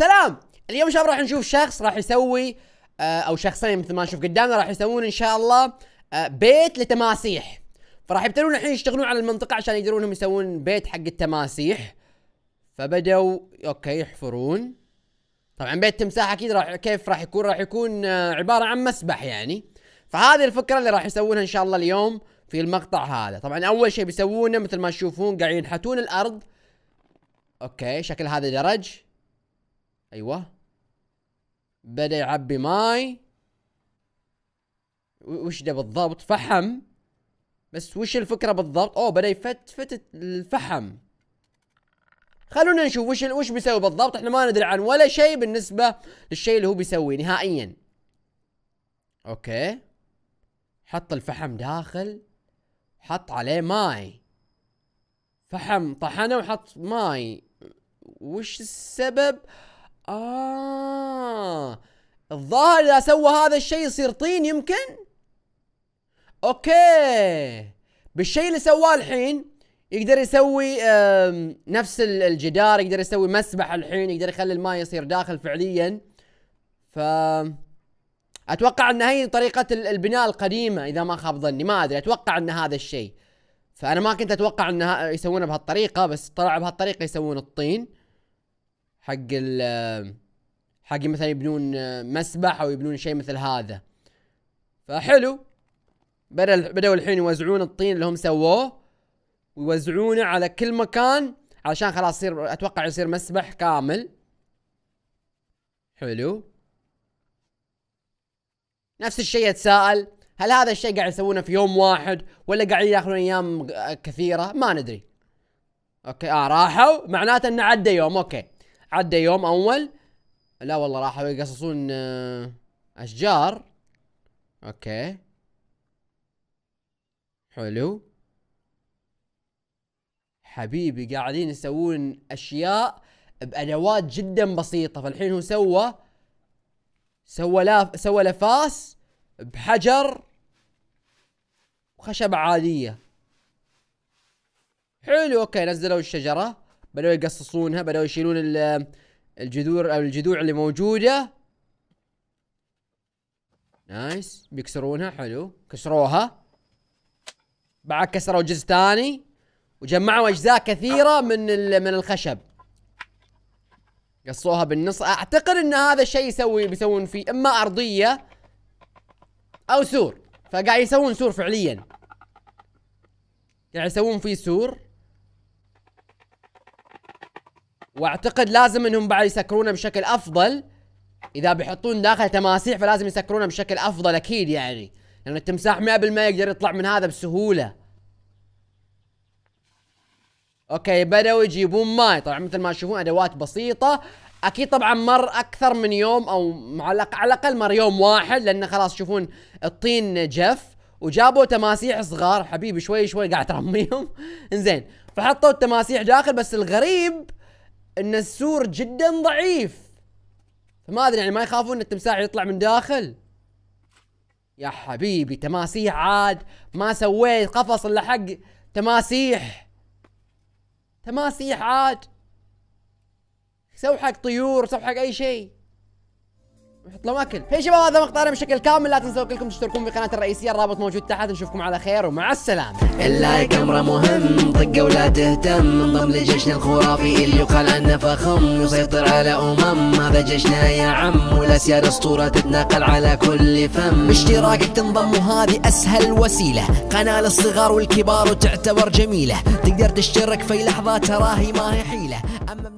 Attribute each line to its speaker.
Speaker 1: سلام اليوم شباب راح نشوف شخص راح يسوي آه، او شخصين مثل ما نشوف قدامنا راح يسوون ان شاء الله آه، بيت لتماسيح فراح يبتلون الحين يشتغلون على المنطقه عشان يقدرون يسوون بيت حق التماسيح فبدوا اوكي يحفرون طبعا بيت تمساح اكيد راح كيف راح يكون راح يكون آه، عباره عن مسبح يعني فهذه الفكره اللي راح يسوونها ان شاء الله اليوم في المقطع هذا طبعا اول شيء بيسوونه مثل ما تشوفون قاعدين ينحتون الارض اوكي شكل هذا درج ايوه بدا يعبي ماي وش ده بالضبط فحم بس وش الفكره بالضبط اوه بدا يفتفت الفحم خلونا نشوف وش وش بيسوي بالضبط احنا ما ندري عن ولا شيء بالنسبه للشيء اللي هو بيسويه نهائيا اوكي حط الفحم داخل حط عليه ماي فحم طحنه وحط ماي وش السبب آه الظاهر إذا سوى هذا الشيء يصير طين يمكن أوكي بالشيء اللي سواه الحين يقدر يسوي نفس الجدار يقدر يسوي مسبح الحين يقدر يخلي الماء يصير داخل فعليا ف اتوقع ان هي طريقة البناء القديمة اذا ما خاب ظني ما ادري اتوقع ان هذا الشيء فانا ما كنت اتوقع ان يسوونه بهالطريقة بس طلع بهالطريقة يسوون الطين حق ال حق مثلا يبنون مسبح او يبنون شيء مثل هذا فحلو بدأوا الحين يوزعون الطين اللي هم سووه ويوزعونه على كل مكان علشان خلاص يصير اتوقع يصير مسبح كامل حلو نفس الشيء يتساءل هل هذا الشيء قاعد يسوونه في يوم واحد ولا قاعد ياخذون ايام كثيره ما ندري اوكي اه راحوا معناته انه عدى يوم اوكي عدى يوم اول لا والله راحوا يقصصون آه، اشجار اوكي حلو حبيبي قاعدين يسوون اشياء بادوات جدا بسيطه فالحين هو سوى سوى لاف سوى لفاس بحجر وخشب عاديه حلو اوكي نزلوا الشجره بدأوا يقصصونها بدأوا يشيلون الجذور أو الجذوع اللي موجودة نايس بيكسرونها حلو كسروها بعد كسروا جزء ثاني وجمعوا أجزاء كثيرة من من الخشب قصوها بالنص اعتقد ان هذا الشيء يسوي بيسوون فيه اما ارضيه او سور فقاعد يسوون سور فعليا قاعد يسوون فيه سور واعتقد لازم انهم بعد يسكرونه بشكل افضل اذا بيحطون داخل تماسيح فلازم يسكرونه بشكل افضل اكيد يعني لان يعني التمساح 100% يقدر يطلع من هذا بسهوله اوكي بداوا يجيبون ماي طبعا مثل ما تشوفون ادوات بسيطه اكيد طبعا مر اكثر من يوم او على الاقل مر يوم واحد لان خلاص تشوفون الطين جف وجابوا تماسيح صغار حبيبي شوي شوي قاعد ترميهم انزين فحطوا التماسيح داخل بس الغريب ان السور جدا ضعيف فما ادري يعني ما يخافون التمساح يطلع من داخل يا حبيبي تماسيح عاد ما سويت قفص الا حق تماسيح تماسيح عاد سو حق طيور سو حق اي شيء بحط لهم اكل في شباب هذا مقطعنا بشكل كامل لا تنسوا كلكم تشتركون في قناتي الرئيسيه الرابط موجود تحت نشوفكم على خير ومع السلامه اللايك امره مهم طقه ولا تهتم انضم لجيشنا الخرافي اللي يقال عنه فخم يسيطر على امم هذا جيشنا يا عم والاسياد اسطوره تتناقل على كل فم باشتراكك تنضم وهذه اسهل وسيله قناه للصغار والكبار وتعتبر جميله تقدر تشترك في لحظه تراهي ما هي حيله أما